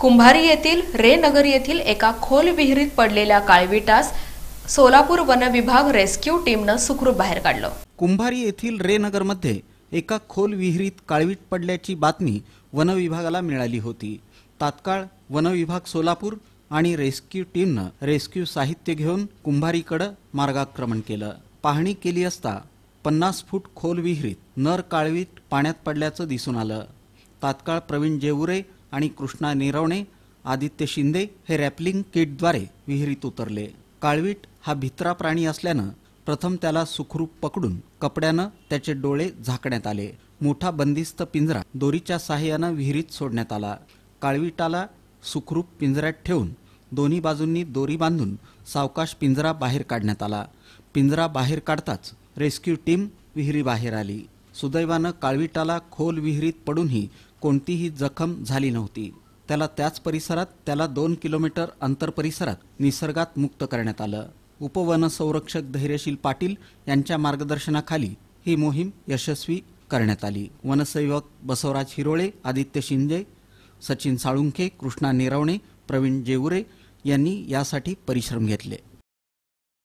कुंभारी येथील रे नगर येथील एका खोल विहिरीत पडलेल्या काळविटास सोलापूर वन विभाग रेस्क्यू टीमनं सुखरूप बाहेर काढलं कुंभारी येथील रे मध्ये एका खोल विहिरीत काळवीट पडल्याची बातमी वन विभागाला मिळाली होती तात्काळ वन विभाग सोलापूर आणि रेस्क्यू टीमनं रेस्क्यू साहित्य घेऊन कुंभारीकडं मार्गाक्रमण केलं पाहणी केली असता पन्नास फूट खोल विहिरीत नर काळवीट पाण्यात पडल्याचं दिसून आलं तात्काळ प्रवीण जेवुरे आणि कृष्णा नेरवणे आदित्य शिंदे हे रॅपलिंग किटद्वारे विहिरीत उतरले काळवीट हा भित्रा प्राणी असल्यानं प्रथम त्याला सुखरूप पकडून कपड्यानं त्याचे डोळे झाकण्यात आले मोठा बंदिस्त पिंजरा दोरीच्या सहाय्यानं विहिरीत सोडण्यात आला काळवीटाला सुखरूप पिंजऱ्यात ठेवून दोन्ही बाजूंनी दोरी बांधून सावकाश पिंजरा बाहेर काढण्यात आला पिंजरा बाहेर काढताच रेस्क्यू टीम विहिरीबाहेर आली सुदैवानं काळविटाला खोल विहिरीत पडूनही कोणतीही जखम झाली नव्हती त्याला त्याच परिसरात त्याला दोन किलोमीटर अंतर परिसरात निसर्गात मुक्त करण्यात आलं उपवन संरक्षक धैर्यशील पाटील यांच्या मार्गदर्शनाखाली ही मोहीम यशस्वी करण्यात आली वनसेवक बसवराज हिरोळे आदित्य शिंदे सचिन साळुंखे कृष्णा निरवणे प्रवीण जेवरे यांनी यासाठी परिश्रम घेतले